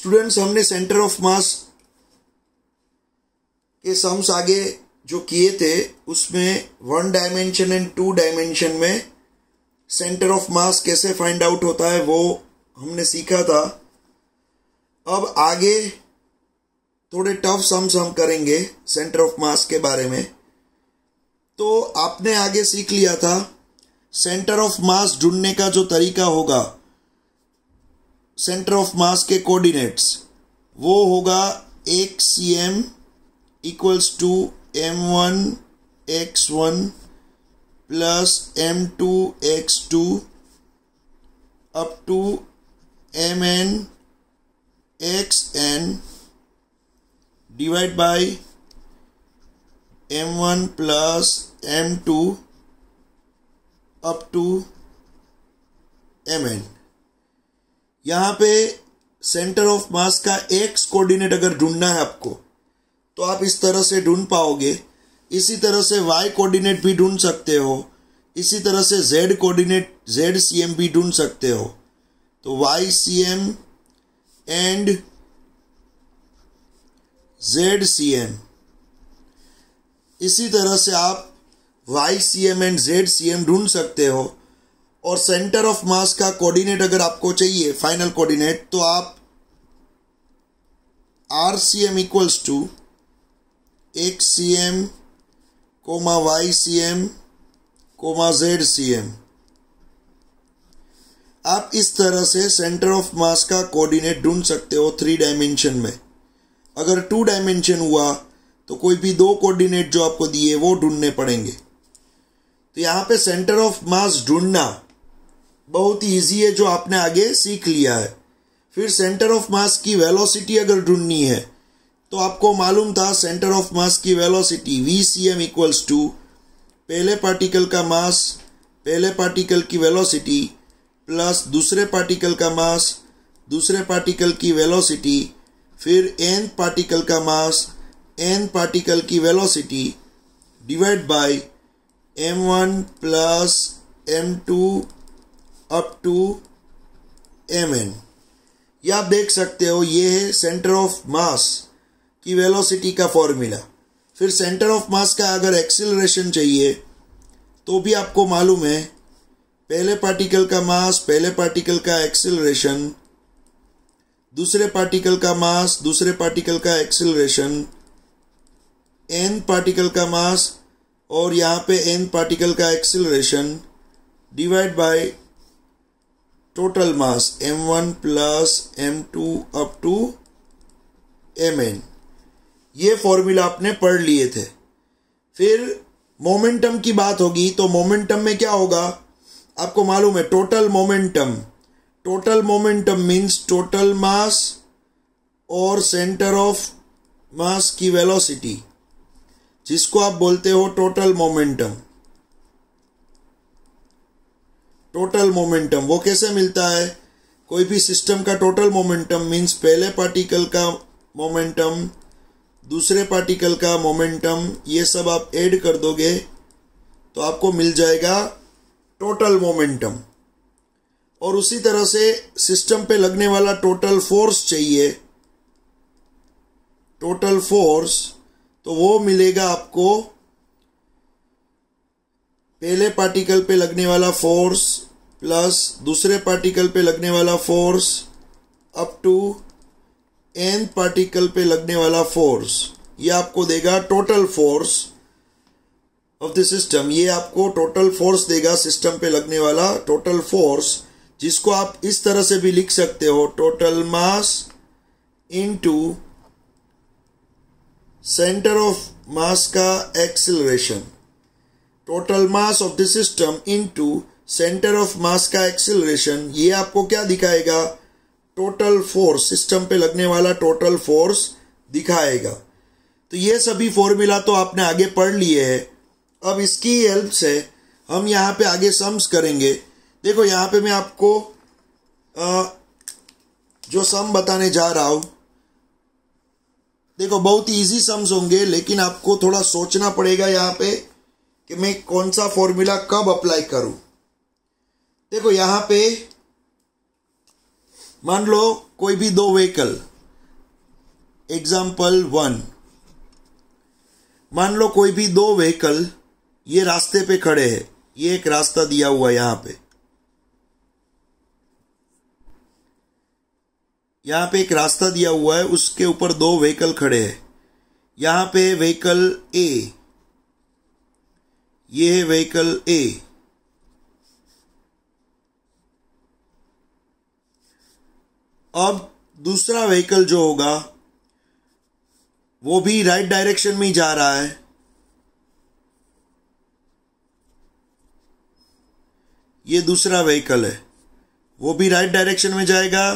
students हमने centre of मास के sums आगे जो किए थे उसमें one dimension and two dimension में सेंटर ऑफ मास कैसे फाइंड आउट होता है वो हमने सीखा था अब आगे थोड़े टफ सम्स हम करेंगे सेंटर ऑफ मास के बारे में तो आपने आगे सीख लिया था सेंटर ऑफ मास ढूंढने का जो तरीका होगा सेंटर ऑफ मास के कोऑर्डिनेट्स वो होगा x c m equals to m one x one plus M two x two up to m n x n divide by m one plus M two up to m n यहाँ पे centre of mass का x coordinate अगर ढूंढना है आपको तो आप इस तरह से ढूंढ पाओगे इसी तरह से वाई कोऑर्डिनेट भी ढूंढ सकते हो इसी तरह से z coordinate z c m भी ढूंढ सकते हो तो y c m and z c m इसी तरह से आप y c m and z c m ढूंढ सकते हो और सेंटर ऑफ मास का कोऑर्डिनेट अगर आपको चाहिए फाइनल कोऑर्डिनेट तो आप r c m equals to x c m comma y c m comma z c m आप इस तरह से सेंटर ऑफ मास का कोऑर्डिनेट ढूंढ सकते हो थ्री डायमेंशन में अगर टू डायमेंशन हुआ तो कोई भी दो कोऑर्डिनेट जो आपको दिए वो ढूंढने पड़ेंगे तो यहां पे सेंटर ऑफ मास ढूंढना बहुत ही ईजी है जो आपने आगे सीख लिया है फिर सेंटर ऑफ मास की वेलोसिटी अगर ढूंढनी है तो आपको मालूम था सेंटर ऑफ मास की velocity v c m equals to पहले पार्टिकल का मास पहले पार्टिकल की वेलोसिटी प्लस दूसरे पार्टिकल का मास दूसरे पार्टिकल की वेलोसिटी फिर एन पार्टिकल का मास एन पार्टिकल की velocity divide by M one plus M two up to m n यह आप देख सकते हो ये है सेंटर ऑफ मास की वेलोसिटी का फॉर्मूला फिर सेंटर ऑफ मास का अगर एक्सेलरेशन चाहिए तो भी आपको मालूम है पहले पार्टिकल का मास पहले पार्टिकल का एक्सेलरेशन दूसरे पार्टिकल का मास दूसरे पार्टिकल का एक्सेलरेशन एन पार्टिकल का मास और यहाँ पे एन पार्टिकल का acceleration divide by total mass m1 plus m2 up to mn ये फॉर्मूला आपने पढ़ लिए थे फिर मोमेंटम की बात होगी तो मोमेंटम में क्या होगा आपको मालूम है total momentum total momentum means total mass और सेंटर ऑफ मास की वेलोसिटी जिसको आप बोलते हो टोटल मोमेंटम टोटल मोमेंटम वो कैसे मिलता है कोई भी सिस्टम का टोटल मोमेंटम मीन्स पहले पार्टिकल का मोमेंटम दूसरे पार्टिकल का मोमेंटम ये सब आप ऐड कर दोगे तो आपको मिल जाएगा टोटल मोमेंटम और उसी तरह से सिस्टम पे लगने वाला टोटल फोर्स चाहिए टोटल फोर्स तो वो मिलेगा आपको पहले पार्टिकल पे लगने वाला फोर्स प्लस दूसरे पार्टिकल पे लगने वाला force up to n particle पे लगने वाला फोर्स ये आपको देगा total force of the system ये आपको टोटल फोर्स देगा सिस्टम पे लगने वाला टोटल फोर्स जिसको आप इस तरह से भी लिख सकते हो total mass into centre of mass का acceleration total mass of the system into centre of mass का एक्सिलेशन ये आपको क्या दिखाएगा टोटल फोर्स सिस्टम पे लगने वाला टोटल फोर्स दिखाएगा तो ये सभी फॉर्मूला तो आपने आगे पढ़ लिए है अब इसकी हेल्प से हम यहाँ पे आगे सम्स करेंगे देखो यहाँ पे मैं आपको आ, जो सम बताने जा रहा हूं देखो बहुत इजी सम्स होंगे लेकिन आपको थोड़ा सोचना पड़ेगा यहाँ पे कि मैं कौन सा फॉर्मूला कब अप्लाई करूं देखो यहां पे मान लो कोई भी दो व्हीकल एग्जाम्पल वन मान लो कोई भी दो व्हीकल ये रास्ते पे खड़े हैं ये एक रास्ता दिया हुआ यहां पे यहां पे एक रास्ता दिया हुआ है उसके ऊपर दो व्हीकल खड़े हैं यहां पे व्हीकल ए ये है व्हीकल ए अब दूसरा व्हीकल जो होगा वो भी राइट डायरेक्शन में ही जा रहा है ये दूसरा व्हीकल है वो भी राइट डायरेक्शन में जाएगा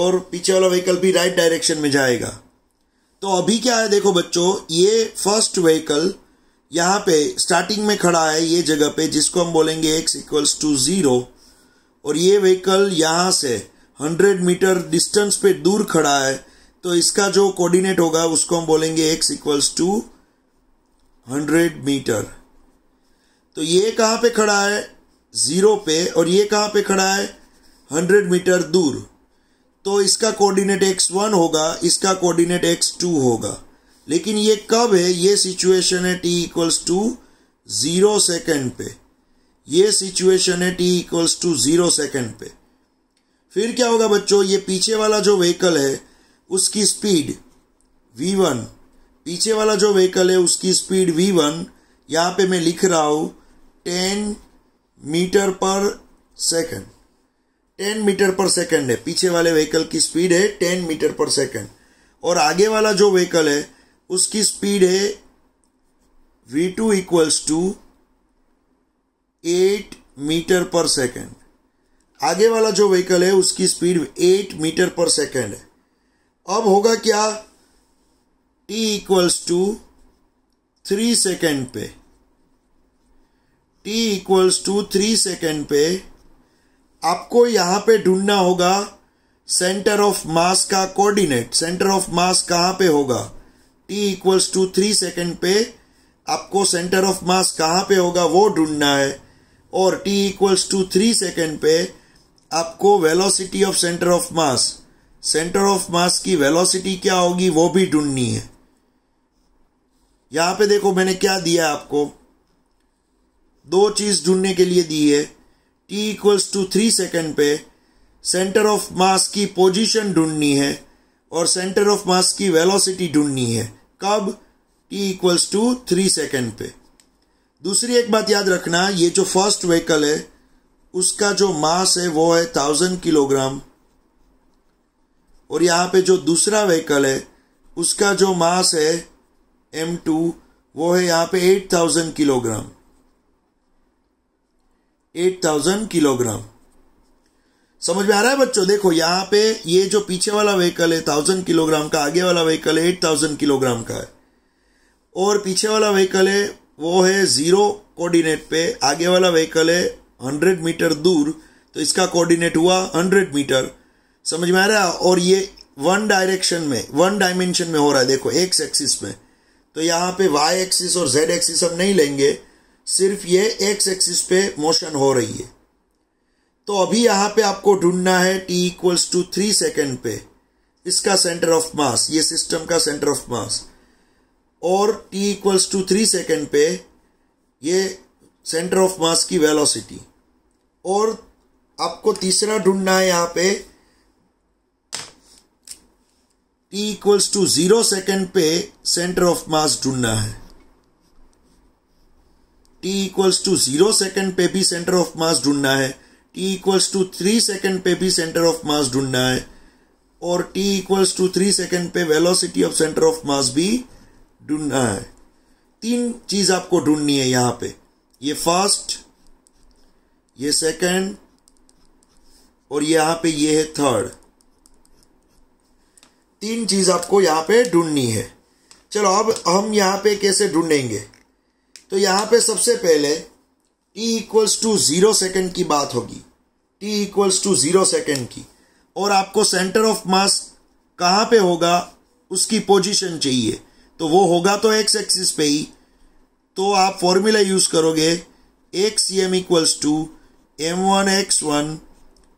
और पीछे वाला व्हीकल भी राइट डायरेक्शन में जाएगा तो अभी क्या है देखो बच्चों ये फर्स्ट व्हीकल यहाँ पे स्टार्टिंग में खड़ा है ये जगह पे जिसको हम बोलेंगे एक्स इक्वल्स टू ज़ीरो और ये व्हीकल यहाँ से हंड्रेड मीटर डिस्टेंस पे दूर खड़ा है तो इसका जो कोऑर्डिनेट होगा उसको हम बोलेंगे x equals to hundred metre तो ये कहाँ पे खड़ा है ज़ीरो पे और ये कहाँ पे खड़ा है हंड्रेड मीटर दूर तो इसका कोऑर्डिनेट एक्स वन होगा इसका कोऑर्डिनेट एक्स टू होगा लेकिन ये कब है ये सिचुएशन है T equals to zero second पे ये सिचुएशन है T equals to zero second पे फिर क्या होगा बच्चों ये पीछे वाला जो व्हीकल है उसकी स्पीड वी वन पीछे वाला जो व्हीकल है उसकी स्पीड वी वन यहां पर मैं लिख रहा हूं ten metre per second ten metre per second है पीछे वाले व्हीकल की स्पीड है टेन मीटर पर सेकेंड और आगे वाला जो व्हीकल है उसकी स्पीड है v two equals to eight metre per second आगे वाला जो व्हीकल है उसकी speed eight metre per second है अब होगा क्या t equals to three second पे T equals to three second पे आपको यहां पे ढूंढना होगा सेंटर ऑफ मास का कोऑर्डिनेट सेंटर ऑफ मास कहां पे होगा t equals to three second पे आपको सेंटर ऑफ मास कहां पे होगा वो ढूंढना है और T equals to three second पे आपको velocity of centre of mass centre of mass की वेलोसिटी क्या होगी वो भी ढूंढनी है यहां पे देखो मैंने क्या दिया आपको दो चीज़ ढूंढने के लिए दी है T equals to three second पे सेंटर ऑफ मास की पोजीशन ढूंढनी है और सेंटर ऑफ मास की वेलोसिटी ढूंढनी है कब t equals to three second पे दूसरी एक बात याद रखना ये जो फर्स्ट व्हीकल है उसका जो मास है वो है थाउजेंड किलोग्राम और यहां पे जो दूसरा व्हीकल है उसका जो मास है एम टू वो है यहां पे eight thousand kilogram eight thousand kilogram समझ में आ रहा है बच्चों देखो यहाँ पे ये जो पीछे वाला व्हीकल है थाउजेंड किलोग्राम का आगे वाला व्हीकल है एट थाउजेंड किलोग्राम का है और पीछे वाला व्हीकल है वो है ज़ीरो कोऑर्डिनेट पे आगे वाला व्हीकल है हंड्रेड मीटर दूर तो इसका कोऑर्डिनेट हुआ हंड्रेड मीटर समझ में आ रहा है और ये वन डायरेक्शन में वन डायमेंशन में हो रहा है देखो एक्स एक्सिस में तो यहाँ पे वाई एक्सिस और जेड एक्सिस हम नहीं लेंगे सिर्फ ये एक्स एक्सिस पे मोशन हो रही है तो अभी यहां पे आपको ढूंढना है T equals to three second पे इसका सेंटर ऑफ मास ये सिस्टम का सेंटर ऑफ मास और T equals to three second पे ये सेंटर ऑफ मास की वेलोसिटी और आपको तीसरा ढूंढना है यहां पे T equals to zero second पे सेंटर ऑफ मास ढूंढना है T equals to zero second पे भी सेंटर ऑफ मास ढूंढना है T equals to three second पे भी सेंटर ऑफ मास ढूंढना है और T equals to three second पे velocity of centre of mass भी ढूंढना है तीन चीज आपको ढूंढनी है यहां पे ये फर्स्ट ये सेकेंड और यहां पे ये है थर्ड तीन चीज आपको यहां पे ढूंढनी है चलो अब हम यहां पे कैसे ढूंढेंगे तो यहां पे सबसे पहले t equals to zero second की बात होगी t equals to zero second की और आपको सेंटर ऑफ मास कहाँ पे होगा उसकी पोजीशन चाहिए तो वो होगा तो एक्स एक्सिस पे ही तो आप फॉर्मूला यूज़ करोगे x c m equals to m one x one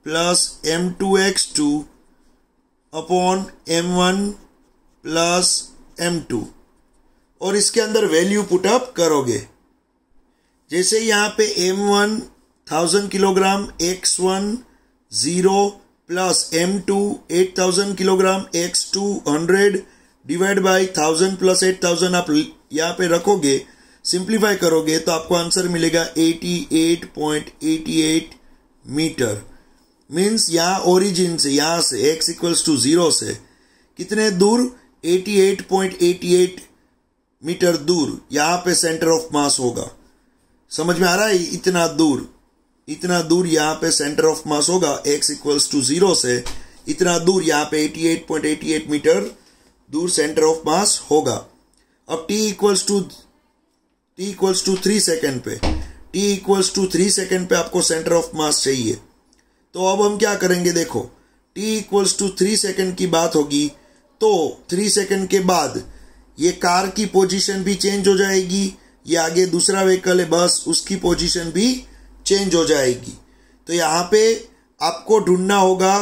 plus M two x two upon m one plus M two और इसके अंदर वैल्यू पुटअप करोगे जैसे यहाँ पे M one thousand kilogram x one zero plus M two eight thousand kilogram x two hundred divide by thousand plus eight thousand आप यहाँ पे रखोगे सिंप्लीफाई करोगे तो आपको आंसर मिलेगा eighty eight point eighty eight metre means यहाँ origin से यहाँ से एक्स इक्वल्स टू ज़ीरो से कितने दूर 88.88 मीटर दूर यहाँ पे सेंटर ऑफ मास होगा समझ में आ रहा है इतना दूर इतना दूर यहाँ पे सेंटर ऑफ मास होगा एक्स इक्वल्स टू जीरो से इतना दूर यहाँ पे 88.88 मीटर दूर सेंटर ऑफ मास होगा अब t equals to t equals to three second पे t equals to three second पे आपको सेंटर ऑफ मास चाहिए तो अब हम क्या करेंगे देखो t equals to three second की बात होगी तो थ्री सेकेंड के बाद ये कार की पोजीशन भी चेंज हो जाएगी ये आगे दूसरा व्हीकल है बस उसकी पोजीशन भी चेंज हो जाएगी तो यहाँ पे आपको ढूंढना होगा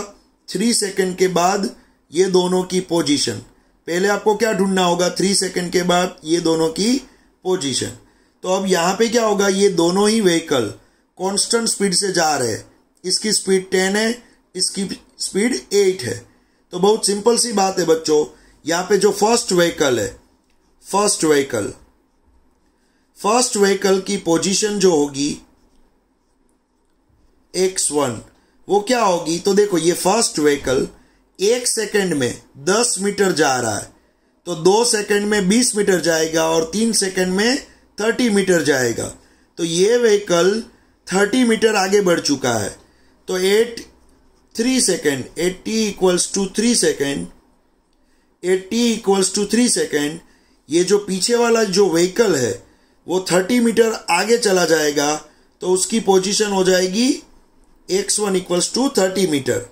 थ्री सेकंड के बाद ये दोनों की पोजीशन पहले आपको क्या ढूंढना होगा थ्री सेकंड के बाद ये दोनों की पोजीशन तो अब यहाँ पे क्या होगा ये दोनों ही व्हीकल कांस्टेंट स्पीड से जा रहे हैं इसकी स्पीड टेन है इसकी स्पीड एट है तो बहुत सिंपल सी बात है बच्चों यहाँ पे जो फर्स्ट व्हीकल है फर्स्ट व्हीकल फर्स्ट व्हीकल की पोजीशन जो होगी एक्स वन वो क्या होगी तो देखो ये फर्स्ट व्हीकल एक सेकंड में दस मीटर जा रहा है तो दो सेकंड में बीस मीटर जाएगा और तीन सेकंड में थर्टी मीटर जाएगा तो ये व्हीकल थर्टी मीटर आगे बढ़ चुका है तो at three second at t equals to three second at t equals to three second ये जो पीछे वाला जो व्हीकल है वो थर्टी मीटर आगे चला जाएगा तो उसकी पोजीशन हो जाएगी x one equals to thirty metre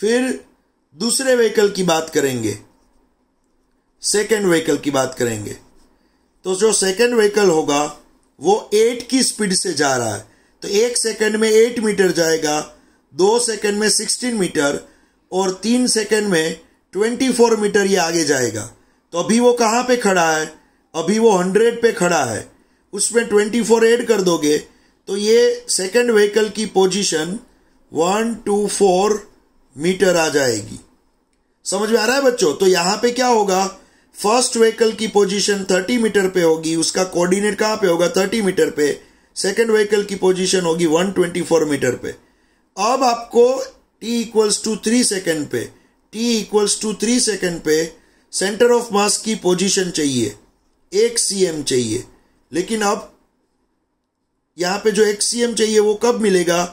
फिर दूसरे व्हीकल की बात करेंगे सेकेंड व्हीकल की बात करेंगे तो जो सेकेंड व्हीकल होगा वो एट की स्पीड से जा रहा है तो एक सेकेंड में एट मीटर जाएगा दो सेकेंड में सिक्सटीन मीटर और तीन सेकेंड में ट्वेंटी फोर मीटर ये आगे जाएगा तो अभी वो कहाँ पे खड़ा है अभी वो हंड्रेड पे खड़ा है उसमें ट्वेंटी फोर एड कर दोगे तो ये सेकंड व्हीकल की position one two four metre आ जाएगी समझ में आ रहा है बच्चों तो यहां पे क्या होगा फर्स्ट व्हीकल की पोजीशन 30 मीटर पे होगी उसका कोऑर्डिनेट कहां पे होगा 30 मीटर पे सेकंड व्हीकल की पोजीशन होगी 124 मीटर पे अब आपको t equals to three second पे t equals to three second पे सेंटर ऑफ मास की पोजीशन चाहिए एक सीएम चाहिए लेकिन अब यहां पे जो एक सीएम चाहिए वो कब मिलेगा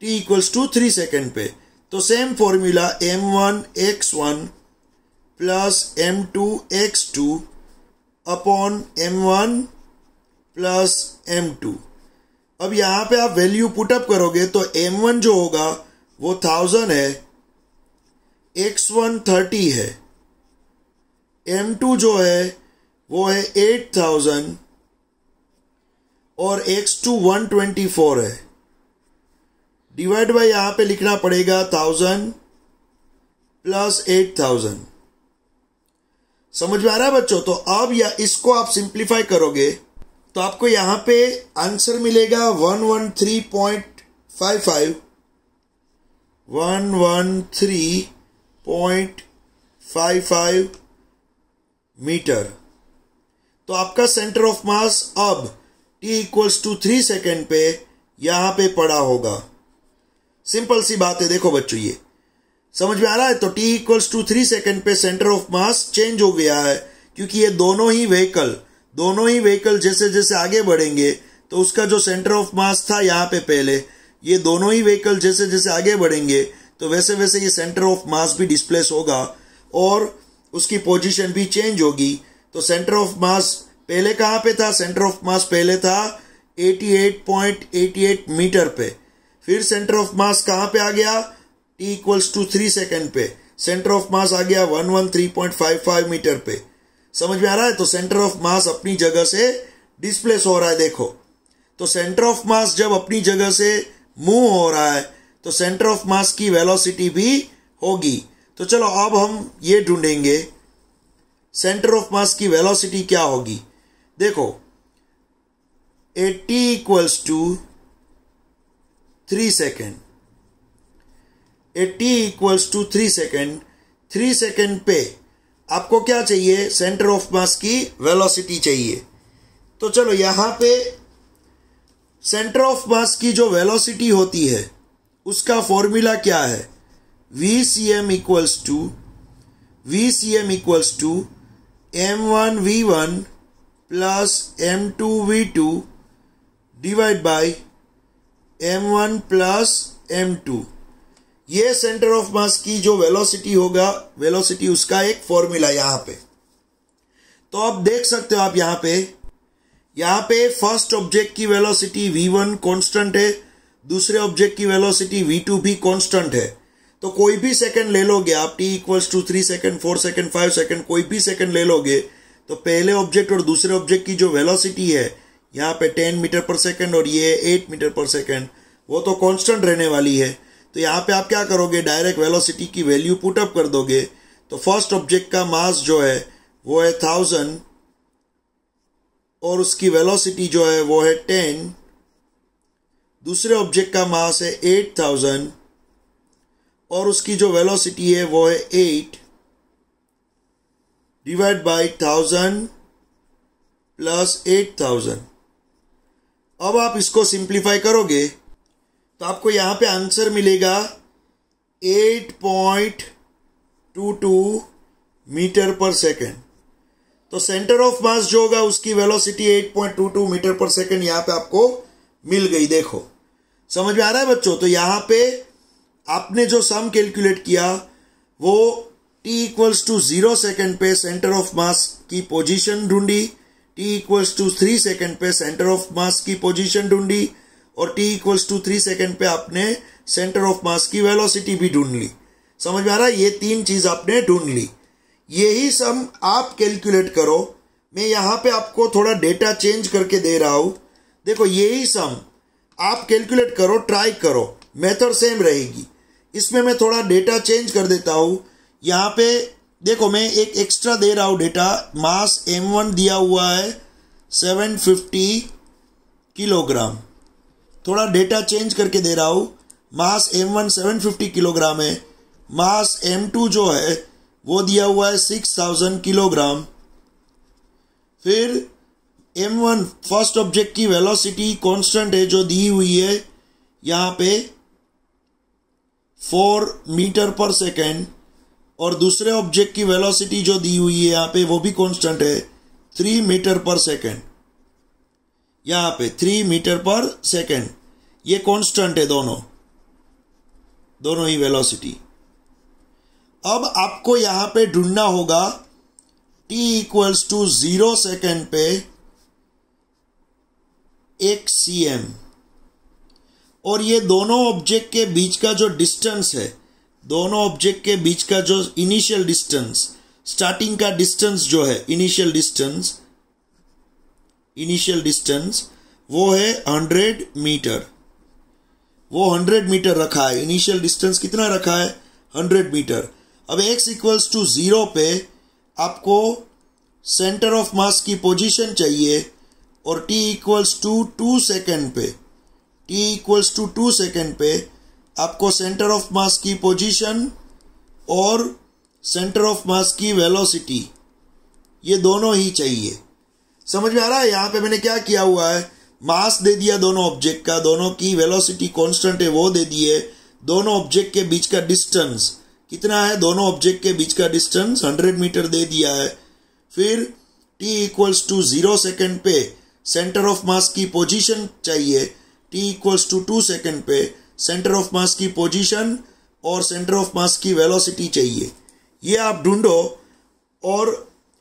t equals to three second पे तो same formula m one x one plus M two x two upon m one plus M two अब यहां पे आप वैल्यू पुटअप करोगे तो एम वन जो होगा वो थाउजेंड है एक्स वन थर्टी है एम टू जो है वो है एट थाउजेंड और x two one twenty four है डिवाइड बाय यहां पे लिखना पड़ेगा थाउजेंड प्लस एट थाउजेंड समझ में आ रहा है बच्चों तो अब या इसको आप सिंप्लीफाई करोगे तो आपको यहां पे आंसर मिलेगा one one three point five five one one three point five five metre तो आपका सेंटर ऑफ मास अब t equals to three second पे यहां पे पड़ा होगा सिंपल सी बात है देखो बच्चों ये समझ में आ रहा है तो t equals to three second पे सेंटर ऑफ मास चेंज हो गया है क्योंकि ये दोनों ही व्हीकल दोनों ही व्हीकल जैसे जैसे आगे बढ़ेंगे तो उसका जो सेंटर ऑफ मास था यहां पे पहले ये दोनों ही व्हीकल जैसे जैसे आगे बढ़ेंगे तो वैसे वैसे ये सेंटर ऑफ मास भी डिस्प्लेस होगा और उसकी पोजीशन भी चेंज होगी तो सेंटर ऑफ मास पहले कहां पे था सेंटर ऑफ मास पहले था 88.88 मीटर पे फिर सेंटर ऑफ मास कहां पे आ गया t equals to three second पे सेंटर ऑफ मास आ गया 113.55 मीटर पे समझ में आ रहा है तो सेंटर ऑफ मास अपनी जगह से डिस्प्लेस हो रहा है देखो तो सेंटर ऑफ मास जब अपनी जगह से मूव हो रहा है तो सेंटर ऑफ मास की वेलोसिटी भी होगी तो चलो अब हम ये ढूंढेंगे सेंटर ऑफ मास की वेलोसिटी क्या होगी देखो at t equals to three second at t equals to three second three second पे आपको क्या चाहिए सेंटर ऑफ मास की वेलोसिटी चाहिए तो चलो यहां पे सेंटर ऑफ मास की जो वेलोसिटी होती है उसका फॉर्मूला क्या है v c m equals to v c m equals to m m one one v plus two two divide by M one plus M two ये सेंटर ऑफ मास की जो वेलोसिटी होगा velocity उसका एक formula यहां पे तो आप देख सकते हो आप यहां पे यहां पे फर्स्ट ऑब्जेक्ट की वेलोसिटी वी वन कॉन्स्टेंट है दूसरे ऑब्जेक्ट की वेलोसिटी वी टू भी कॉन्स्टेंट है तो कोई भी सेकंड ले लोगे आप t equals to three second four second five second कोई भी सेकंड ले लोगे तो पहले ऑब्जेक्ट और दूसरे ऑब्जेक्ट की जो वेलोसिटी है यहाँ पे टेन मीटर पर सेकंड और ये एट मीटर पर सेकंड वो तो कांस्टेंट रहने वाली है तो यहाँ पे आप क्या करोगे डायरेक्ट वेलोसिटी की वैल्यू पुटअप कर दोगे तो फर्स्ट ऑब्जेक्ट का मास जो है वो है थाउजेंड और उसकी वेलोसिटी जो है वो है टेन दूसरे ऑब्जेक्ट का मास है एट थाउजेंड और उसकी जो वेलोसिटी है वो है eight divide by thousand plus eight thousand अब आप इसको सिंप्लीफाई करोगे तो आपको यहां पे आंसर मिलेगा eight point two two metre per second तो सेंटर ऑफ मास जो होगा उसकी velocity eight point two two metre per second यहां पे आपको मिल गई देखो समझ में आ रहा है बच्चों तो यहां पे आपने जो सम कैलकुलेट किया वो t equals to zero second पे सेंटर ऑफ मास की पोजीशन ढूंढी t equals to three second पे सेंटर ऑफ मास की पोजीशन ढूंढी और T equals to three second पे आपने सेंटर ऑफ मास की वेलोसिटी भी ढूंढ ली समझ में आ रहा है ये तीन चीज आपने ढूंढ ली यही सम आप कैलकुलेट करो मैं यहां पे आपको थोड़ा डेटा चेंज करके दे रहा हूं देखो यही सम आप कैलकुलेट करो ट्राई करो मेथड सेम रहेगी इसमें मैं थोड़ा डेटा चेंज कर देता हूँ यहाँ पे देखो मैं एक एक्स्ट्रा दे रहा हूँ डेटा मास एम वन दिया हुआ है सेवन फिफ्टी किलोग्राम थोड़ा डेटा चेंज करके दे रहा हूँ mass m one seven fifty kilogram है मास एम टू जो है वो दिया हुआ है सिक्स थाउजेंड किलोग्राम फिर एम वन फर्स्ट ऑब्जेक्ट की वेलोसिटी कांस्टेंट है जो दी हुई है यहाँ पे फोर मीटर पर सेकेंड और दूसरे ऑब्जेक्ट की वेलोसिटी जो दी हुई है यहाँ पे वो भी कांस्टेंट है थ्री मीटर पर सेकेंड यहाँ पे थ्री मीटर पर सेकेंड ये कांस्टेंट है दोनों दोनों ही वेलोसिटी अब आपको यहाँ पे ढूंढना होगा t equals to zero second पे एक सी एम और ये दोनों ऑब्जेक्ट के बीच का जो डिस्टेंस है दोनों ऑब्जेक्ट के बीच का जो इनिशियल डिस्टेंस स्टार्टिंग का डिस्टेंस जो है इनिशियल डिस्टेंस इनिशियल डिस्टेंस वो है हंड्रेड मीटर वो हंड्रेड मीटर रखा है इनिशियल डिस्टेंस कितना रखा है हंड्रेड मीटर अब एक्स इक्वल्स टू ज़ीरो पे आपको सेंटर ऑफ मास की पोजीशन चाहिए और T equals to two second पे T equals to two second पे आपको सेंटर ऑफ मास की पोजीशन और सेंटर ऑफ मास की वेलोसिटी ये दोनों ही चाहिए समझ में आ रहा है यहां पे मैंने क्या किया हुआ है मास दे दिया दोनों ऑब्जेक्ट का दोनों की वेलोसिटी कांस्टेंट है वो दे दिए दोनों ऑब्जेक्ट के बीच का डिस्टेंस कितना है दोनों ऑब्जेक्ट के बीच का डिस्टेंस हंड्रेड मीटर दे दिया है फिर t equals to zero second पे सेंटर ऑफ मास की पोजिशन चाहिए t equals to two second पे सेंटर ऑफ मास की पोजीशन और सेंटर ऑफ मास की वेलोसिटी चाहिए ये आप ढूंढो और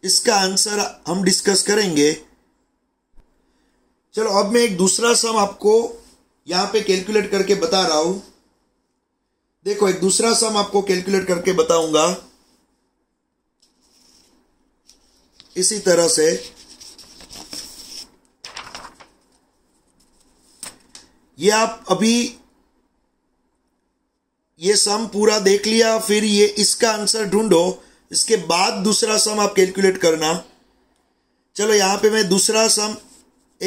इसका आंसर हम डिस्कस करेंगे चलो अब मैं एक दूसरा सम आपको यहां पे कैलकुलेट करके बता रहा हूं देखो एक दूसरा सम आपको कैलकुलेट करके बताऊंगा इसी तरह से ये आप अभी ये सम पूरा देख लिया फिर ये इसका आंसर ढूंढो इसके बाद दूसरा सम आप कैलकुलेट करना चलो यहां पे मैं दूसरा सम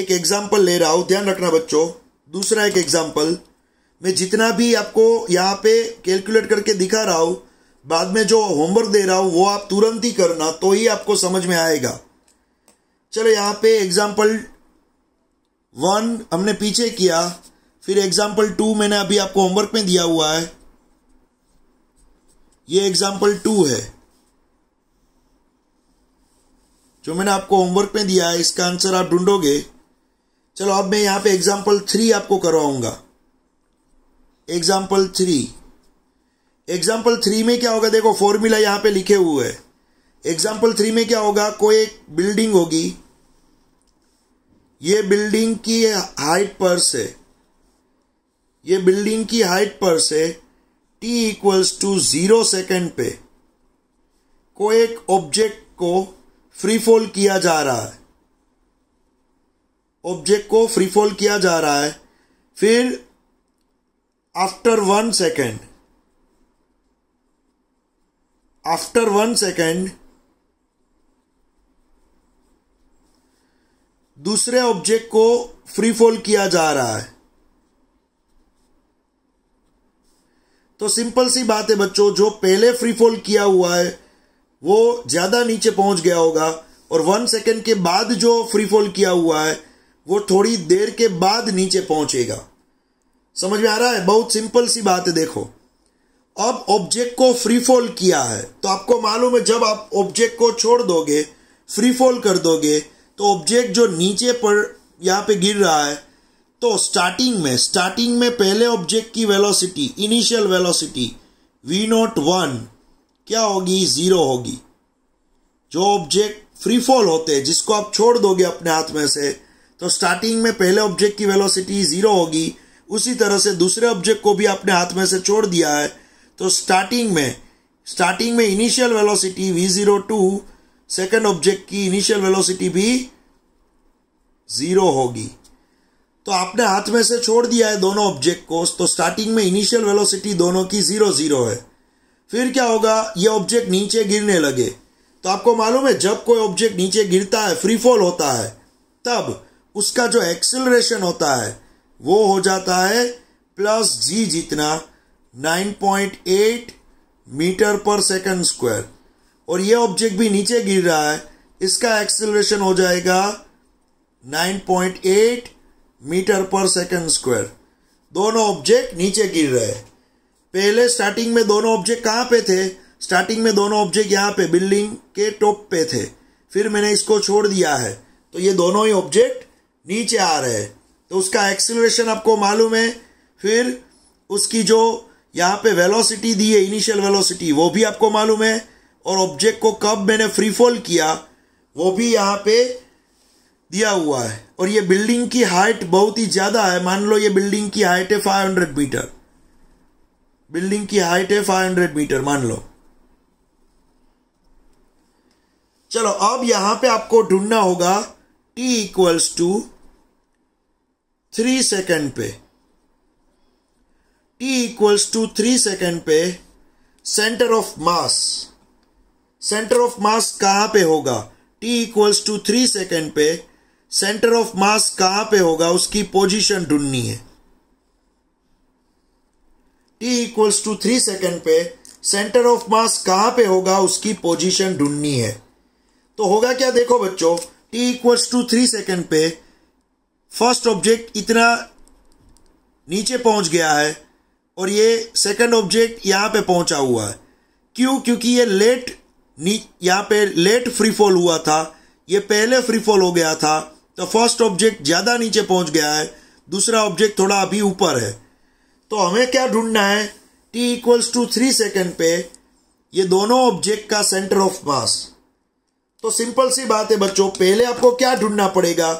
एक एग्जाम्पल ले रहा हूं ध्यान रखना बच्चों दूसरा एक एग्जाम्पल मैं जितना भी आपको यहां पे कैलकुलेट करके दिखा रहा हूं बाद में जो होमवर्क दे रहा हूं वो आप तुरंत ही करना तो ही आपको समझ में आएगा चलो यहां पे एग्जाम्पल वन हमने पीछे किया फिर एग्जाम्पल टू मैंने अभी आपको होमवर्क में दिया हुआ है ये एग्जाम्पल टू है जो मैंने आपको होमवर्क में दिया है इसका आंसर आप ढूंढोगे चलो अब मैं यहां पे एग्जाम्पल थ्री आपको करवाऊंगा एग्जाम्पल थ्री एग्जाम्पल थ्री में क्या होगा देखो फॉर्मूला यहां पे लिखे हुए है एग्जाम्पल थ्री में क्या होगा कोई एक बिल्डिंग होगी ये बिल्डिंग की हाइट पर से ये बिल्डिंग की हाइट पर से t equals to zero second पे को एक ऑब्जेक्ट को फ्री फॉल किया जा रहा है ऑब्जेक्ट को फ्री फॉल किया जा रहा है फिर after one second after one second दूसरे ऑब्जेक्ट को फ्री फॉल किया जा रहा है तो सिंपल सी बात है बच्चों जो पहले फ्री फॉल किया हुआ है वो ज़्यादा नीचे पहुंच गया होगा और वन सेकेंड के बाद जो फ्री फॉल किया हुआ है वो थोड़ी देर के बाद नीचे पहुंचेगा समझ में आ रहा है बहुत सिंपल सी बात है देखो अब ऑब्जेक्ट को फ्री फॉल किया है तो आपको मालूम है जब आप ऑब्जेक्ट को छोड़ दोगे फ्री फॉल कर दोगे तो ऑब्जेक्ट जो नीचे पर यहां पे गिर रहा है तो स्टार्टिंग में स्टार्टिंग में पहले ऑब्जेक्ट की velocity initial velocity v naught one क्या होगी जीरो होगी जो ऑब्जेक्ट फ्री फॉल होते हैं जिसको आप छोड़ दोगे अपने हाथ में से तो स्टार्टिंग में पहले ऑब्जेक्ट की वेलोसिटी जीरो होगी उसी तरह से दूसरे ऑब्जेक्ट को भी अपने हाथ में से छोड़ दिया है तो स्टार्टिंग में स्टार्टिंग में initial velocity v zero two second object की इनिशियल वेलोसिटी भी जीरो होगी तो आपने हाथ में से छोड़ दिया है दोनों ऑब्जेक्ट को तो स्टार्टिंग में इनिशियल वेलोसिटी दोनों की जीरो जीरो है फिर क्या होगा ये ऑब्जेक्ट नीचे गिरने लगे तो आपको मालूम है जब कोई ऑब्जेक्ट नीचे गिरता है फ्री फॉल होता है तब उसका जो एक्सेलरेशन होता है वो हो जाता है प्लस जी जितना 9.8 मीटर पर सेकंड स्क्वायर और ये ऑब्जेक्ट भी नीचे गिर रहा है इसका एक्सेलरेशन हो जाएगा 9.8 मीटर पर सेकेंड स्क्वायर दोनों ऑब्जेक्ट नीचे गिर रहे पहले स्टार्टिंग में दोनों ऑब्जेक्ट कहाँ पे थे स्टार्टिंग में दोनों ऑब्जेक्ट यहाँ पे बिल्डिंग के टॉप पे थे फिर मैंने इसको छोड़ दिया है तो ये दोनों ही ऑब्जेक्ट नीचे आ रहे हैं तो उसका एक्सिलेशन आपको मालूम है फिर उसकी जो यहाँ पे वेलोसिटी दी है इनिशियल वेलोसिटी वो भी आपको मालूम है और ऑब्जेक्ट को कब मैंने फ्री फॉल किया वो भी यहाँ पे दिया हुआ है और ये बिल्डिंग की हाइट बहुत ही ज़्यादा है मान लो ये बिल्डिंग की हाइट है फाइव हंड्रेड मीटर बिल्डिंग की हाइट है फाइव हंड्रेड मीटर मान लो चलो अब यहां पे आपको ढूंढना होगा t equals to three second पे T equals to three second पे centre of mass centre of mass कहां पे होगा t equals to three second पे सेंटर ऑफ मास कहां पे होगा उसकी पोजीशन ढूंढनी है T equals to three second पे सेंटर ऑफ मास कहां पे होगा उसकी पोजीशन ढूंढनी है तो होगा क्या देखो बच्चों t equals to three second पे फर्स्ट ऑब्जेक्ट इतना नीचे पहुंच गया है और ये सेकंड ऑब्जेक्ट यहां पे पहुंचा हुआ है क्यों क्योंकि ये लेट यहां पे लेट फ्री फॉल हुआ था ये पहले फ्री फॉल हो गया था तो फर्स्ट ऑब्जेक्ट ज़्यादा नीचे पहुंच गया है दूसरा ऑब्जेक्ट थोड़ा अभी ऊपर है तो हमें क्या ढूंढना है T equals to three second पे ये दोनों ऑब्जेक्ट का सेंटर ऑफ मास तो सिंपल सी बात है बच्चों पहले आपको क्या ढूंढना पड़ेगा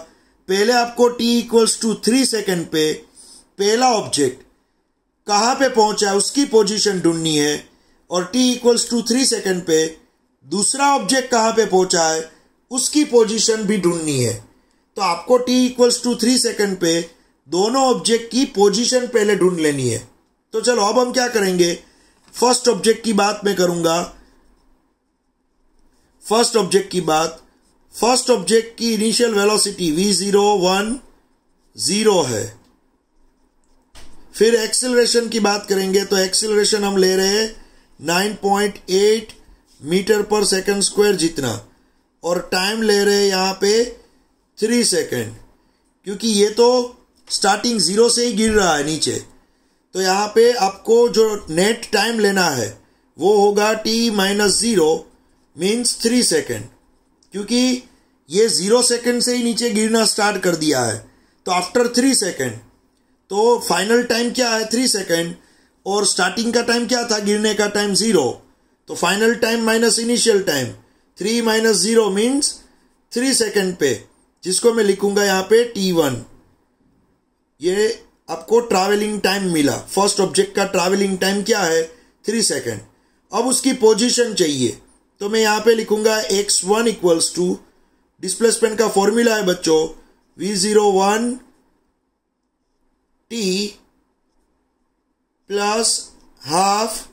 पहले आपको t equals to three second पे पहला ऑब्जेक्ट कहाँ पे पहुंचा है उसकी पोजीशन ढूंढनी है और T equals to three second पे दूसरा ऑब्जेक्ट कहाँ पे पहुंचा है उसकी पोजीशन भी ढूंढनी है तो आपको t equals to three second पे दोनों ऑब्जेक्ट की पोजीशन पहले ढूंढ लेनी है तो चलो अब हम क्या करेंगे फर्स्ट ऑब्जेक्ट की बात मैं करूंगा फर्स्ट ऑब्जेक्ट की बात फर्स्ट ऑब्जेक्ट की initial velocity v zero one zero है फिर एक्सिलरेशन की बात करेंगे तो एक्सिलरेशन हम ले रहे हैं nine point eight metre per second square जितना और टाइम ले रहे हैं यहां पे थ्री सेकेंड क्योंकि ये तो स्टार्टिंग ज़ीरो से ही गिर रहा है नीचे तो यहाँ पे आपको जो नेट टाइम लेना है वो होगा t minus zero means three second क्योंकि ये ज़ीरो सेकेंड से ही नीचे गिरना स्टार्ट कर दिया है तो आफ्टर थ्री सेकेंड तो फाइनल टाइम क्या है थ्री सेकेंड और स्टार्टिंग का टाइम क्या था गिरने का टाइम ज़ीरो तो final time minus initial time three minus zero means three second पे जिसको मैं लिखूंगा यहां पे टी वन ये आपको ट्रैवलिंग टाइम मिला फर्स्ट ऑब्जेक्ट का ट्रैवलिंग टाइम क्या है थ्री सेकेंड अब उसकी पोजीशन चाहिए तो मैं यहां पे लिखूंगा x one equals to displacement का फॉर्मूला है बच्चों v zero one t plus half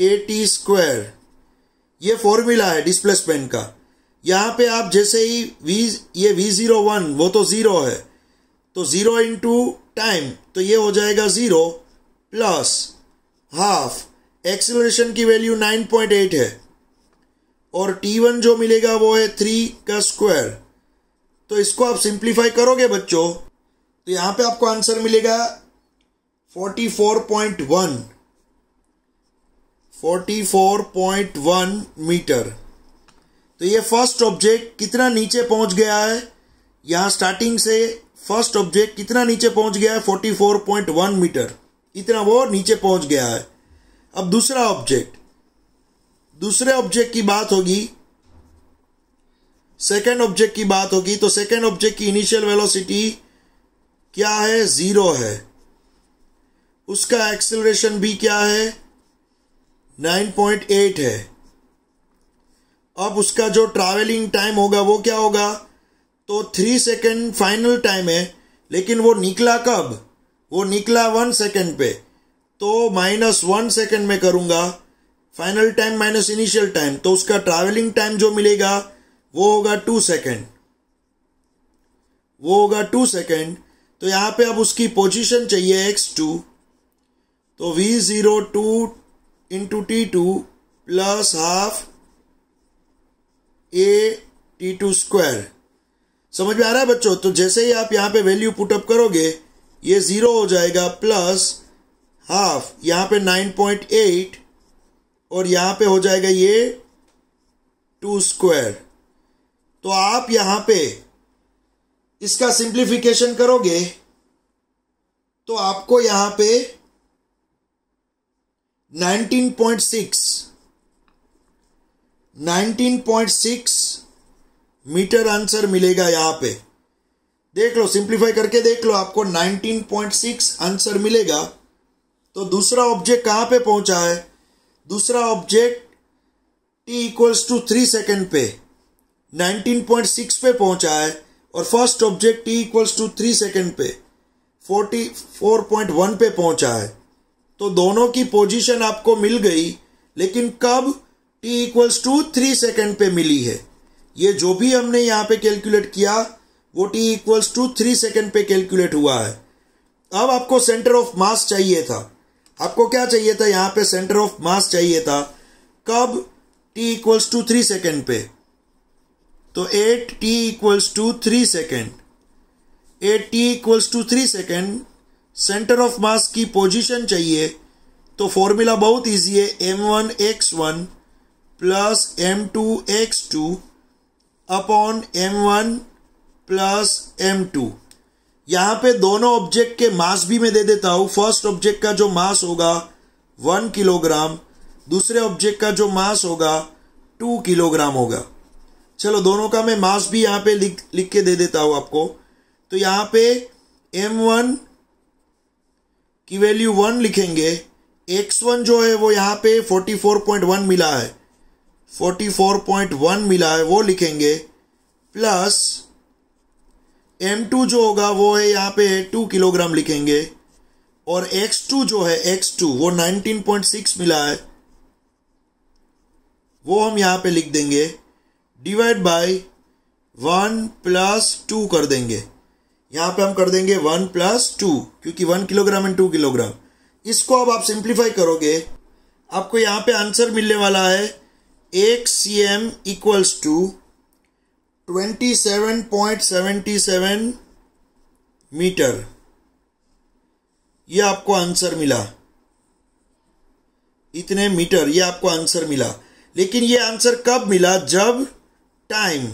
a t square ये फॉर्मूला है डिस्प्लेसमेंट का यहां पे आप जैसे ही वी ये वी ज़ीरो वन वो तो ज़ीरो है तो ज़ीरो इंटू टाइम तो ये हो जाएगा ज़ीरो प्लस हाफ एक्सिलेशन की वैल्यू नाइन पॉइंट एट है और टी वन जो मिलेगा वो है थ्री का स्क्वायर तो इसको आप सिंप्लीफाई करोगे बच्चों तो यहां पे आपको आंसर मिलेगा forty four point one forty four point one metre तो ये फर्स्ट ऑब्जेक्ट कितना नीचे पहुंच गया है यहां स्टार्टिंग से फर्स्ट ऑब्जेक्ट कितना नीचे पहुंच गया है 44.1 मीटर इतना वो नीचे पहुंच गया है अब दूसरा ऑब्जेक्ट दूसरे ऑब्जेक्ट की बात होगी सेकेंड ऑब्जेक्ट की बात होगी तो सेकेंड ऑब्जेक्ट की इनिशियल वेलोसिटी क्या है ज़ीरो है उसका एक्सेलरेशन भी क्या है 9.8 है अब उसका जो ट्रैवलिंग टाइम होगा वो क्या होगा तो थ्री सेकेंड फाइनल टाइम है लेकिन वो निकला कब वो निकला वन सेकेंड पे तो माइनस वन सेकेंड में करूंगा final time minus initial time तो उसका ट्रैवलिंग टाइम जो मिलेगा वो होगा टू सेकेंड वो होगा टू सेकेंड तो यहां पे अब उसकी पोजीशन चाहिए एक्स टू तो we zero two into t two plus half a T two square समझ में आ रहा है बच्चों तो जैसे ही आप यहां पे वैल्यू पुटअप करोगे ये ज़ीरो हो जाएगा प्लस हाफ यहां पे नाइन पॉइंट एट और यहां पे हो जाएगा ये टू स्क्वायर तो आप यहां पे इसका सिंप्लीफिकेशन करोगे तो आपको यहां पे सिक्स 19.6 मीटर आंसर मिलेगा यहां पे देख लो सिंप्लीफाई करके देख लो आपको 19.6 आंसर मिलेगा तो दूसरा ऑब्जेक्ट कहां पे पहुंचा है दूसरा object t equals to three second पे 19.6 पे पहुंचा है और first object t equals to three second पे 44.1 पे पहुंचा है तो दोनों की पोजीशन आपको मिल गई लेकिन कब t equals to three second पे मिली है ये जो भी हमने यहाँ पे कैलकुलेट किया वो t equals to three second पे कैलकुलेट हुआ है अब आपको सेंटर ऑफ मास चाहिए था आपको क्या चाहिए था यहाँ पे सेंटर ऑफ मास चाहिए था कब t equals to three second पे तो at T equals to three second at T equals to three second centre of mass की पोजीशन चाहिए तो फॉर्मूला बहुत इजी है M one x one plus M two x two upon m one plus M two यहां पे दोनों object के मास भी मैं दे देता हूं फर्स्ट ऑब्जेक्ट का जो मास होगा वन किलोग्राम दूसरे ऑब्जेक्ट का जो मास होगा टू किलोग्राम होगा चलो दोनों का मैं मास भी यहाँ पे लिख लिख के दे देता हूं आपको तो यहाँ पे एम वन की वैल्यू वन लिखेंगे एक्स वन जो है वो यहाँ पे फोर्टी फोर पॉइंट वन मिला है 44.1 मिला है वो लिखेंगे प्लस एम टू जो होगा वो है यहाँ पे टू किलोग्राम लिखेंगे और एक्स टू जो है एक्स टू वो 19.6 मिला है वो हम यहाँ पे लिख देंगे divide by one plus two कर देंगे यहाँ पे हम कर देंगे वन प्लस टू क्योंकि one kilogram and two kilogram इसको अब आप सिंप्लीफाई करोगे आपको यहाँ पे आंसर मिलने वाला है एक c m equals to twenty seven point seventy seven metre ये आपको आंसर मिला इतने मीटर ये आपको आंसर मिला लेकिन ये आंसर कब मिला जब टाइम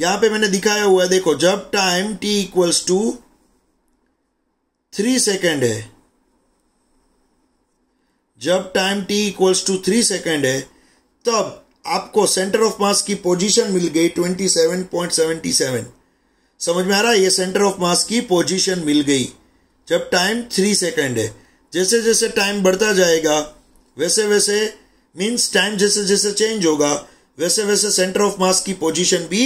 यहां पे मैंने दिखाया हुआ है देखो जब time t equals to three second है जब time t equals to three second है तब आपको सेंटर ऑफ मास की पोजीशन मिल गई 27.77 समझ में आ रहा है ये सेंटर ऑफ मास की पोजीशन मिल गई जब टाइम थ्री सेकेंड है जैसे जैसे टाइम बढ़ता जाएगा वैसे वैसे मीन्स टाइम जैसे जैसे चेंज होगा वैसे वैसे सेंटर ऑफ मास की पोजीशन भी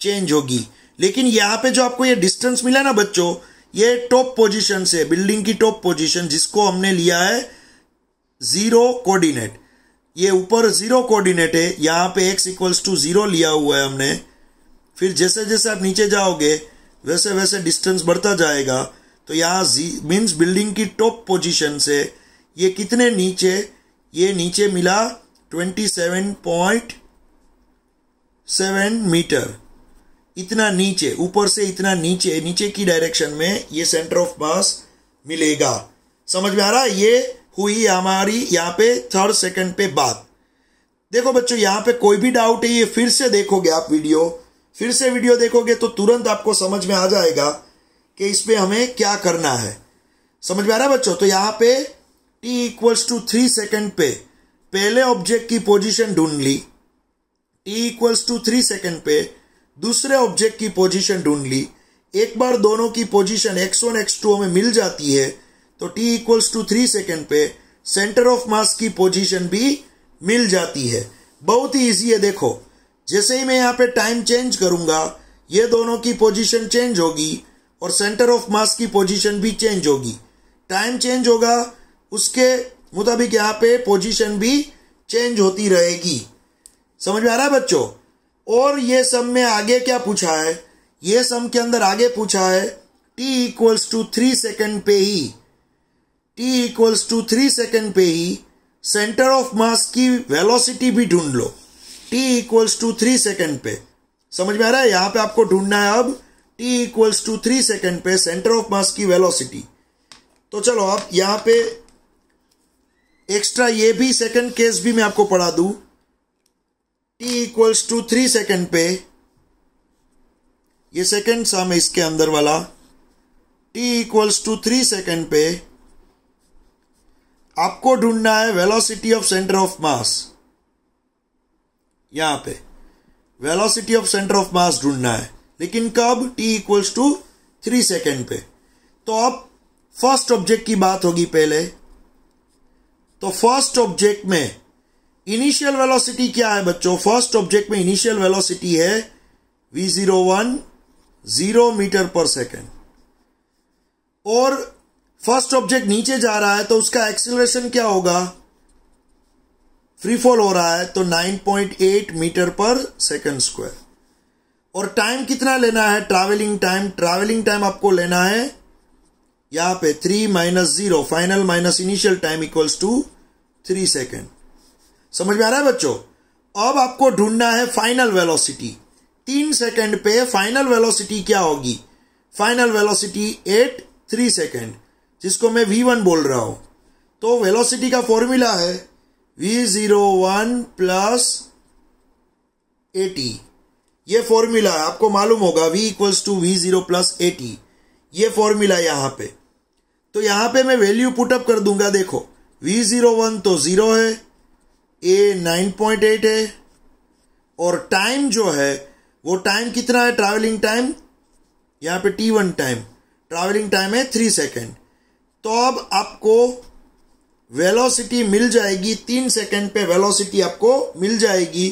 चेंज होगी लेकिन यहाँ पे जो आपको ये डिस्टेंस मिला ना बच्चों ये टॉप पोजीशन से बिल्डिंग की टॉप पोजीशन जिसको हमने लिया है जीरो कोऑर्डिनेट ये ऊपर जीरो कोऑर्डिनेट है यहाँ पे एक्स इक्वल्स टू जीरो लिया हुआ है हमने फिर जैसे जैसे आप नीचे जाओगे वैसे वैसे डिस्टेंस बढ़ता जाएगा तो यहाँ मीन्स बिल्डिंग की टॉप पोजिशन से ये कितने नीचे ये नीचे मिला twenty seven point seven metre इतना नीचे ऊपर से इतना नीचे नीचे की डायरेक्शन में ये सेंटर ऑफ मास मिलेगा समझ में आ रहा है ये हुई हमारी यहाँ पे थर्ड सेकंड पे बात देखो बच्चों यहाँ पे कोई भी डाउट है ये फिर से देखोगे आप वीडियो फिर से वीडियो देखोगे तो तुरंत आपको समझ में आ जाएगा कि इस पर हमें क्या करना है समझ में आ रहा है बच्चों तो यहाँ पे T equals to three second पे पहले ऑब्जेक्ट की पोजीशन ढूंढ ली t equals to three second पे दूसरे ऑब्जेक्ट की पोजीशन ढूंढ ली एक बार दोनों की position x one x two हमें मिल जाती है तो t equals to three second पे सेंटर ऑफ मास की पोजीशन भी मिल जाती है बहुत ही इजी है देखो जैसे ही मैं यहाँ पे टाइम चेंज करूंगा ये दोनों की पोजीशन चेंज होगी और सेंटर ऑफ मास की पोजीशन भी चेंज होगी टाइम चेंज होगा उसके मुताबिक यहाँ पे पोजीशन भी चेंज होती रहेगी समझ में आ रहा है बच्चों और ये सम में आगे क्या पूछा है ये सम के अंदर आगे पूछा है T equals to three second पे ही t equals to three second पे ही सेंटर ऑफ मास की वेलोसिटी भी ढूंढ लो t equals to three second पे समझ में आ रहा है यहां पे आपको ढूंढना है अब t equals to three second पे सेंटर ऑफ मास की वेलोसिटी तो चलो आप यहां पे एक्स्ट्रा ये भी सेकेंड केस भी मैं आपको पढ़ा दू t equals to three second पे ये सेकेंड सम है इसके अंदर वाला t equals to three second पे आपको ढूंढना है velocity of centre of mass यहां पे velocity of centre of mass ढूंढना है लेकिन कब t equals to three second पे तो अब फर्स्ट ऑब्जेक्ट की बात होगी पहले तो फर्स्ट ऑब्जेक्ट में इनिशियल वेलोसिटी क्या है बच्चों फर्स्ट ऑब्जेक्ट में इनिशियल वेलोसिटी है V zero one zero meter per second और फर्स्ट ऑब्जेक्ट नीचे जा रहा है तो उसका एक्सिलेशन क्या होगा फ्री फॉल हो रहा है तो 9.8 मीटर पर सेकंड स्क्वायर और टाइम कितना लेना है ट्रैवलिंग टाइम ट्रैवलिंग टाइम आपको लेना है यहां पे three minus zero final minus initial time equals to three second समझ में आ रहा है बच्चों अब आपको ढूंढना है फाइनल वेलोसिटी तीन सेकेंड पे फाइनल वेलोसिटी क्या होगी final velocity at three second जिसको मैं वी वन बोल रहा हूं तो वेलोसिटी का फॉर्मूला है V zero one plus AT ये फॉर्मूला आपको मालूम होगा V equals to V zero plus AT ये फॉर्मूला यहां पे तो यहां पे मैं वैल्यू पुटअप कर दूंगा देखो वी ज़ीरो वन तो ज़ीरो है ए नाइन पॉइंट एट है और टाइम जो है वो टाइम कितना है ट्रैवलिंग टाइम यहां पे T one time travelling time है थ्री सेकेंड तो अब आपको वेलोसिटी मिल जाएगी तीन सेकंड पे वेलोसिटी आपको मिल जाएगी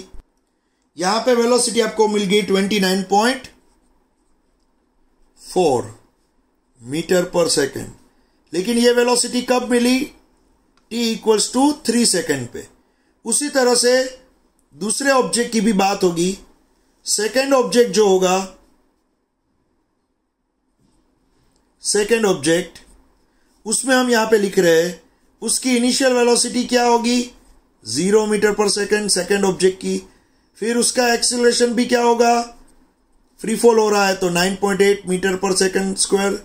यहां पे वेलोसिटी आपको मिल गई twenty nine point four meter per second लेकिन ये वेलोसिटी कब मिली T equals to three second पे उसी तरह से दूसरे ऑब्जेक्ट की भी बात होगी सेकेंड ऑब्जेक्ट जो होगा सेकेंड ऑब्जेक्ट उसमें हम यहां पे लिख रहे हैं उसकी इनिशियल वेलोसिटी क्या होगी zero meter per second second object की फिर उसका एक्सिलेशन भी क्या होगा फ्री फॉल हो रहा है तो 9.8 meter per second square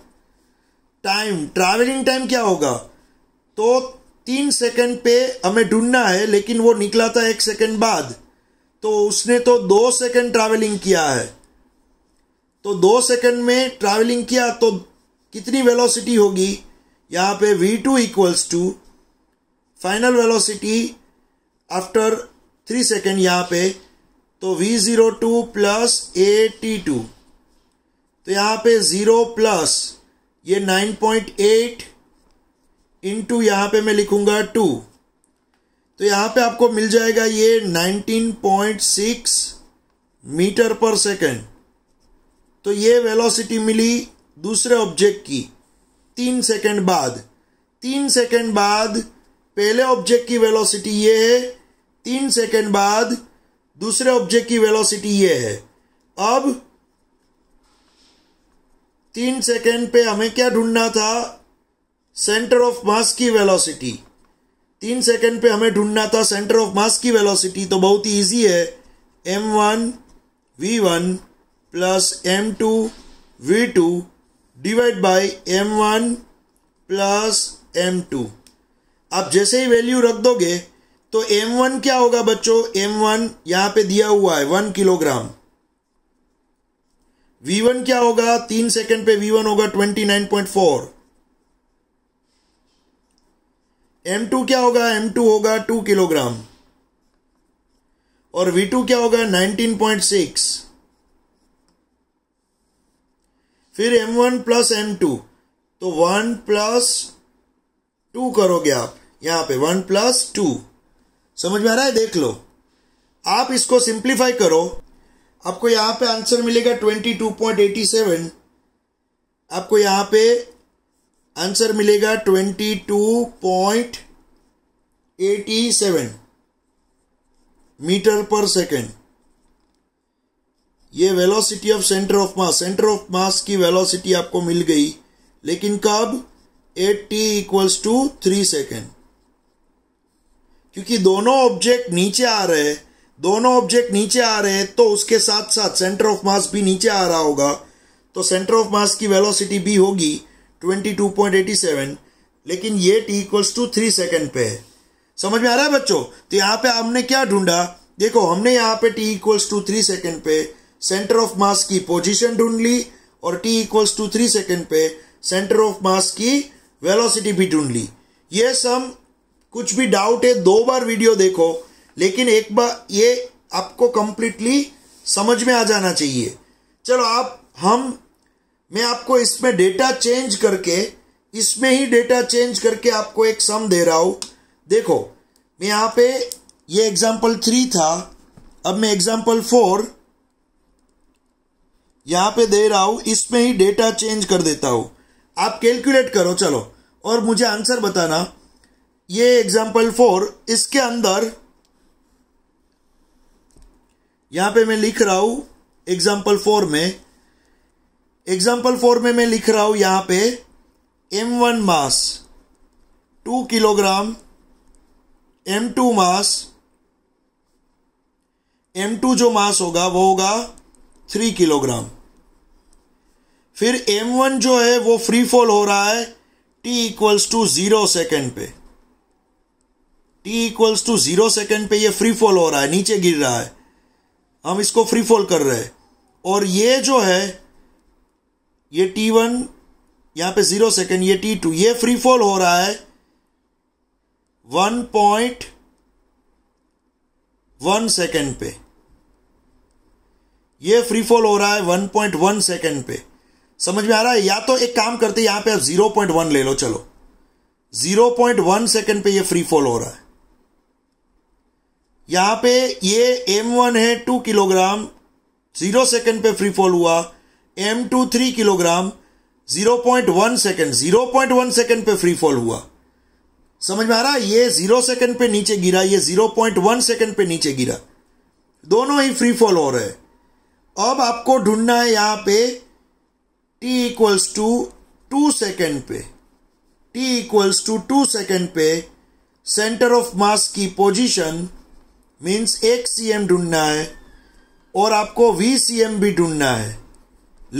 time travelling time क्या होगा तो तीन सेकंड पे हमें ढूंढना है लेकिन वो निकला था एक सेकेंड बाद तो उसने तो दो सेकेंड ट्रैवलिंग किया है तो दो सेकेंड में ट्रैवलिंग किया तो कितनी वेलोसिटी होगी यहां पे V two equals to final velocity after three second यहां पे तो we zero two plus A T two तो यहां पे ज़ीरो प्लस ये नाइन पॉइंट एट इंटू यहां पर मैं लिखूंगा टू तो यहां पे आपको मिल जाएगा ये nineteen point six meter per second तो ये वेलोसिटी मिली दूसरे ऑब्जेक्ट की तीन सेकेंड बाद तीन सेकेंड बाद पहले ऑब्जेक्ट की वेलोसिटी ये है तीन सेकेंड बाद दूसरे ऑब्जेक्ट की वेलोसिटी ये है अब तीन सेकेंड पे हमें क्या ढूंढना था सेंटर ऑफ मास की वेलोसिटी तीन सेकेंड पे हमें ढूंढना था सेंटर ऑफ मास की वेलोसिटी तो बहुत ही ईजी है M one V one plus M two V two divide by M one plus M two आप जैसे ही वैल्यू रख दोगे तो एम वन क्या होगा बच्चों एम वन यहां पे दिया हुआ है वन किलोग्राम वी वन क्या होगा तीन सेकंड पे वी वन होगा twenty nine point four M two क्या होगा एम टू होगा टू किलोग्राम और वी टू क्या होगा नाइनटीन पॉइंट सिक्स फिर M one plus M two तो वन प्लस टू करोगे आप यहां पे वन प्लस टू समझ में आ रहा है देख लो आप इसको सिंप्लीफाई करो आपको यहां पे आंसर मिलेगा twenty two point eighty seven आपको यहां पे आंसर मिलेगा twenty two point eighty seven meter per second ये velocity of centre of mass centre of mass की वेलोसिटी आपको मिल गई लेकिन कब at T equals to three second क्योंकि दोनों ऑब्जेक्ट नीचे आ रहे हैं दोनों ऑब्जेक्ट नीचे आ रहे हैं तो उसके साथ साथ सेंटर ऑफ मास भी नीचे आ रहा होगा तो सेंटर ऑफ मास की वेलोसिटी भी होगी 22.87 लेकिन ये T equals to three second पे है समझ में आ रहा है बच्चों तो यहाँ पे हमने क्या ढूंढा देखो हमने यहाँ पे T equals to three second पे सेंटर ऑफ मास की पोजीशन ढूंढ ली और T equals to three second पे सेंटर ऑफ मास की वेलोसिटी भी ढूंढ ली ये सम कुछ भी डाउट है दो बार वीडियो देखो लेकिन एक बार ये आपको कंप्लीटली समझ में आ जाना चाहिए चलो आप हम मैं आपको इसमें डेटा चेंज करके इसमें ही डेटा चेंज करके आपको एक सम दे रहा हूं देखो मैं यहाँ पे ये एग्जाम्पल थ्री था अब मैं एग्जाम्पल फोर यहाँ पे दे रहा हूँ इसमें ही डेटा चेंज कर देता हूँ आप कैलकुलेट करो चलो और मुझे आंसर बताना ये एग्जाम्पल फोर इसके अंदर यहाँ पे मैं लिख रहा हूँ एग्जाम्पल फोर में एग्जाम्पल फोर में मैं लिख रहा हूँ यहाँ पे M one mass two kilogram M two mass M two जो मास होगा वो होगा थ्री किलोग्राम फिर एम वन जो है वो फ्री फॉल हो रहा है T equals to zero second पे T equals to zero second पे ये फ्री फॉल हो रहा है नीचे गिर रहा है हम इसको फ्री फॉल कर रहे हैं और ये जो है ये टी वन यहां पे जीरो सेकेंड ये टी टू ये फ्री फॉल हो रहा है वन पॉइंट वन सेकेंड पे ये फ्री फॉल हो रहा है 1.1 सेकेंड पे समझ में आ रहा है या तो एक काम करते यहां पे आप 0.1 ले लो चलो 0.1 सेकेंड पे ये फ्री फॉल हो रहा है यहां पे ये M1 है टू किलोग्राम जीरो सेकेंड पे फ्री फॉल हुआ M two three kilogram zero point one second zero point one second पे फ्री फॉल हुआ समझ में आ रहा है ये जीरो सेकेंड पे नीचे गिरा ये जीरो पॉइंट वन सेकेंड पे नीचे गिरा दोनों ही फ्री फॉल हो रहे हैं अब आपको ढूंढना है यहां पे t equals to two second पे t equals to two second पे सेंटर ऑफ मास की पोजीशन मीन्स एक सी एम ढूंढना है और आपको वी सी एम भी ढूंढना है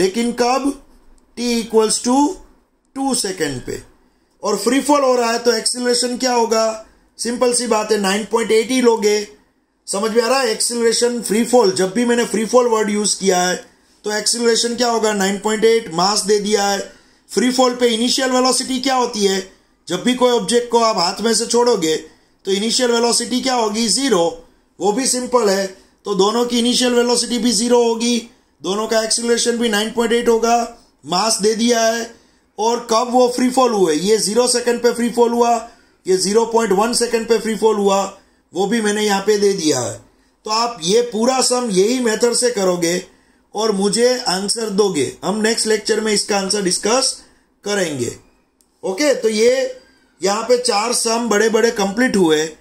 लेकिन कब t equals to two second पे और फ्री फॉल हो रहा है तो एक्सीलरेशन क्या होगा सिंपल सी बात है नाइन पॉइंट एट ही लोगे समझ में आ रहा है एक्सिलेशन फ्री फॉल जब भी मैंने फ्री फॉल वर्ड यूज किया है तो एक्सिलेशन क्या होगा 9.8 मास दे दिया है फ्री फॉल पे इनिशियल वेलोसिटी क्या होती है जब भी कोई ऑब्जेक्ट को आप हाथ में से छोड़ोगे तो इनिशियल वेलोसिटी क्या होगी जीरो वो भी सिंपल है तो दोनों की इनिशियल वेलोसिटी भी जीरो होगी दोनों का एक्सिलेशन भी 9.8 होगा मास दे दिया है और कब वो फ्री फॉल हुए ये जीरो सेकंड पे फ्री फॉल हुआ ये जीरो वन सेकंड पे फ्री फॉल हुआ वो भी मैंने यहाँ पे दे दिया है तो आप ये पूरा सम यही मेथड से करोगे और मुझे आंसर दोगे हम नेक्स्ट लेक्चर में इसका आंसर डिस्कस करेंगे ओके तो ये यहाँ पे चार सम बड़े बड़े कंप्लीट हुए